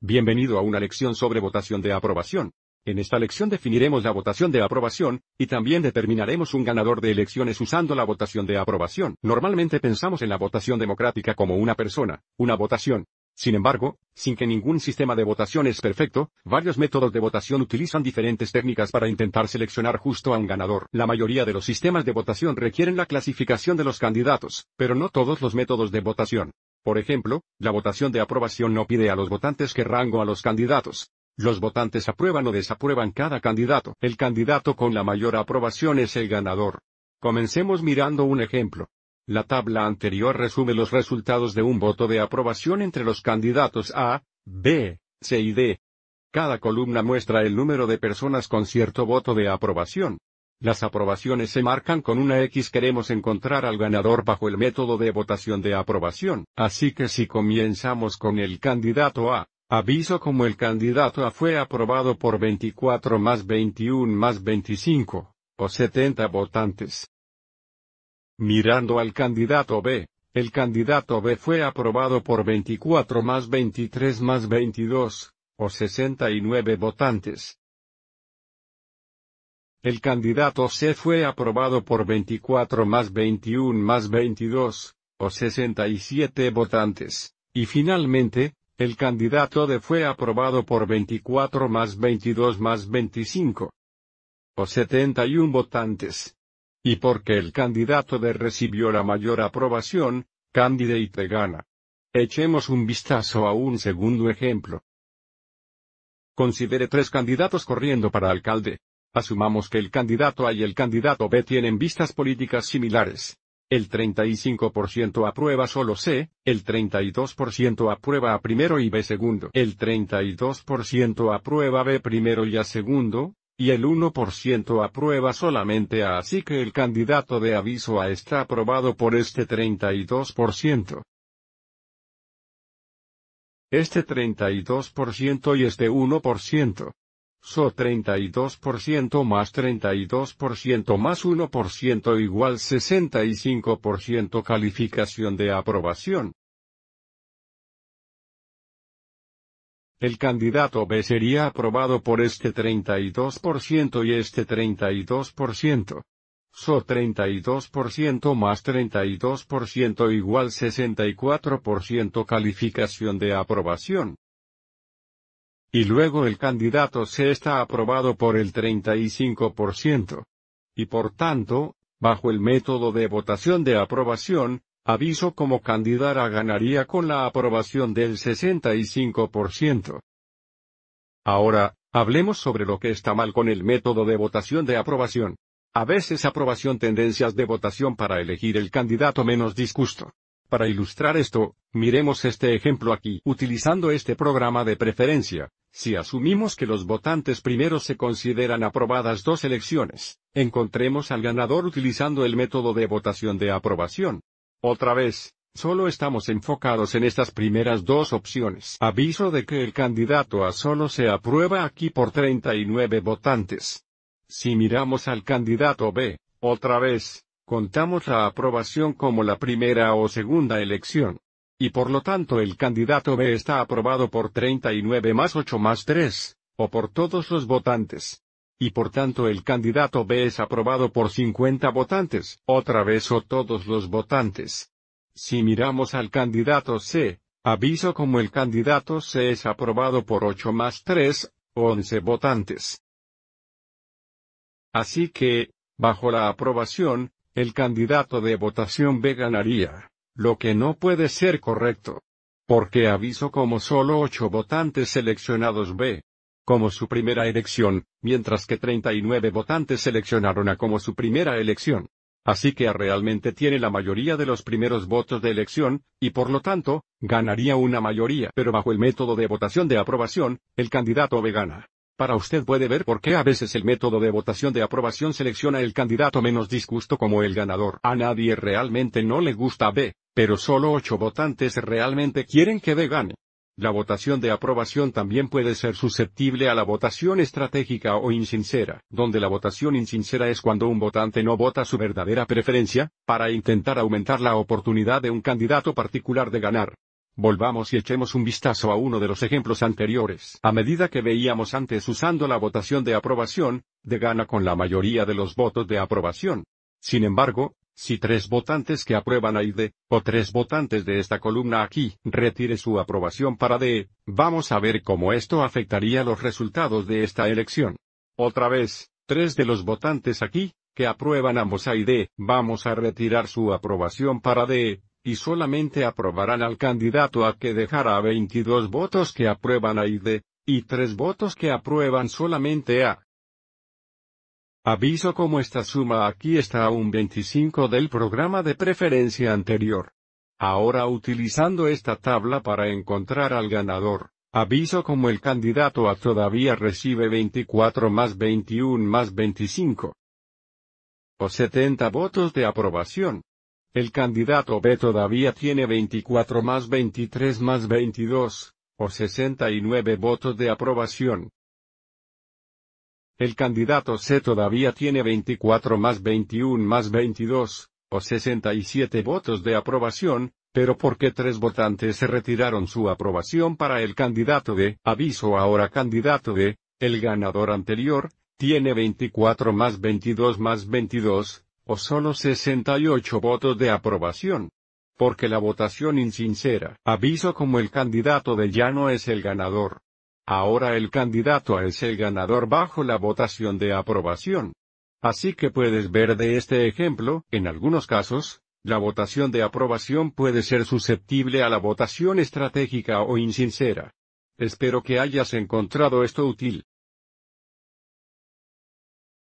Bienvenido a una lección sobre votación de aprobación. En esta lección definiremos la votación de aprobación, y también determinaremos un ganador de elecciones usando la votación de aprobación. Normalmente pensamos en la votación democrática como una persona, una votación. Sin embargo, sin que ningún sistema de votación es perfecto, varios métodos de votación utilizan diferentes técnicas para intentar seleccionar justo a un ganador. La mayoría de los sistemas de votación requieren la clasificación de los candidatos, pero no todos los métodos de votación. Por ejemplo, la votación de aprobación no pide a los votantes que rango a los candidatos. Los votantes aprueban o desaprueban cada candidato. El candidato con la mayor aprobación es el ganador. Comencemos mirando un ejemplo. La tabla anterior resume los resultados de un voto de aprobación entre los candidatos A, B, C y D. Cada columna muestra el número de personas con cierto voto de aprobación. Las aprobaciones se marcan con una X. Queremos encontrar al ganador bajo el método de votación de aprobación. Así que si comenzamos con el candidato A, aviso como el candidato A fue aprobado por 24 más 21 más 25, o 70 votantes. Mirando al candidato B, el candidato B fue aprobado por 24 más 23 más 22, o 69 votantes. El candidato C fue aprobado por 24 más 21 más 22, o 67 votantes, y finalmente, el candidato D fue aprobado por 24 más 22 más 25, o 71 votantes. Y porque el candidato D recibió la mayor aprobación, candidate gana. Echemos un vistazo a un segundo ejemplo. Considere tres candidatos corriendo para alcalde. Asumamos que el candidato A y el candidato B tienen vistas políticas similares. El 35% aprueba solo C, el 32% aprueba A primero y B segundo, el 32% aprueba B primero y A segundo, y el 1% aprueba solamente A así que el candidato de aviso A está aprobado por este 32%. Este 32% y este 1%. So 32% más 32% más 1% igual 65% calificación de aprobación. El candidato B sería aprobado por este 32% y este 32%. So 32% más 32% igual 64% calificación de aprobación. Y luego el candidato se está aprobado por el 35%. Y por tanto, bajo el método de votación de aprobación, aviso como candidata ganaría con la aprobación del 65%. Ahora, hablemos sobre lo que está mal con el método de votación de aprobación. A veces aprobación tendencias de votación para elegir el candidato menos disgusto. Para ilustrar esto, Miremos este ejemplo aquí. Utilizando este programa de preferencia, si asumimos que los votantes primero se consideran aprobadas dos elecciones, encontremos al ganador utilizando el método de votación de aprobación. Otra vez, solo estamos enfocados en estas primeras dos opciones. Aviso de que el candidato A solo se aprueba aquí por 39 votantes. Si miramos al candidato B, otra vez, contamos la aprobación como la primera o segunda elección. Y por lo tanto el candidato B está aprobado por 39 más 8 más 3, o por todos los votantes. Y por tanto el candidato B es aprobado por 50 votantes, otra vez o todos los votantes. Si miramos al candidato C, aviso como el candidato C es aprobado por 8 más 3, 11 votantes. Así que, bajo la aprobación, el candidato de votación B ganaría lo que no puede ser correcto. Porque aviso como solo ocho votantes seleccionados B como su primera elección, mientras que 39 votantes seleccionaron a como su primera elección. Así que realmente tiene la mayoría de los primeros votos de elección, y por lo tanto, ganaría una mayoría. Pero bajo el método de votación de aprobación, el candidato B gana. Para usted puede ver por qué a veces el método de votación de aprobación selecciona el candidato menos disgusto como el ganador. A nadie realmente no le gusta B. Pero solo ocho votantes realmente quieren que de gane. La votación de aprobación también puede ser susceptible a la votación estratégica o insincera, donde la votación insincera es cuando un votante no vota su verdadera preferencia, para intentar aumentar la oportunidad de un candidato particular de ganar. Volvamos y echemos un vistazo a uno de los ejemplos anteriores. A medida que veíamos antes usando la votación de aprobación, de gana con la mayoría de los votos de aprobación. Sin embargo, si tres votantes que aprueban a ID o tres votantes de esta columna aquí, retire su aprobación para D, vamos a ver cómo esto afectaría los resultados de esta elección. Otra vez, tres de los votantes aquí, que aprueban ambos A y vamos a retirar su aprobación para D, y solamente aprobarán al candidato A que dejará 22 votos que aprueban A y y tres votos que aprueban solamente A. Aviso como esta suma aquí está a un 25 del programa de preferencia anterior. Ahora utilizando esta tabla para encontrar al ganador, aviso como el candidato a todavía recibe 24 más 21 más 25. O 70 votos de aprobación. El candidato B todavía tiene 24 más 23 más 22, o 69 votos de aprobación. El candidato C todavía tiene 24 más 21 más 22, o 67 votos de aprobación, pero porque tres votantes se retiraron su aprobación para el candidato D, aviso ahora candidato D, el ganador anterior, tiene 24 más 22 más 22, o solo 68 votos de aprobación. Porque la votación insincera, aviso como el candidato de ya no es el ganador. Ahora el candidato es el ganador bajo la votación de aprobación. Así que puedes ver de este ejemplo, en algunos casos, la votación de aprobación puede ser susceptible a la votación estratégica o insincera. Espero que hayas encontrado esto útil.